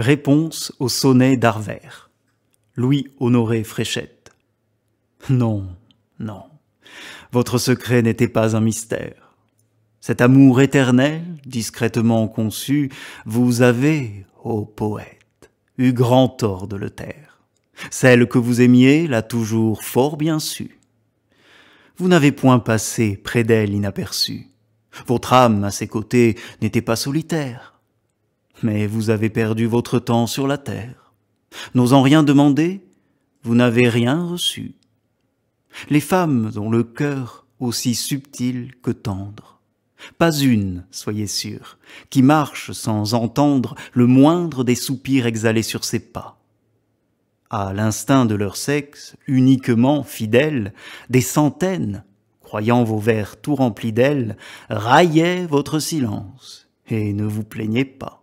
Réponse au sonnet d'Arvers. Louis Honoré Fréchette. Non, non. Votre secret n'était pas un mystère. Cet amour éternel, discrètement conçu, vous avez, ô poète, eu grand tort de le taire. Celle que vous aimiez l'a toujours fort bien su. Vous n'avez point passé près d'elle inaperçu. Votre âme à ses côtés n'était pas solitaire mais vous avez perdu votre temps sur la terre. N'osant rien demander, vous n'avez rien reçu. Les femmes ont le cœur aussi subtil que tendre. Pas une, soyez sûr, qui marche sans entendre le moindre des soupirs exhalés sur ses pas. À l'instinct de leur sexe, uniquement fidèle, des centaines, croyant vos vers tout remplis d'ailes, raillaient votre silence, et ne vous plaignaient pas.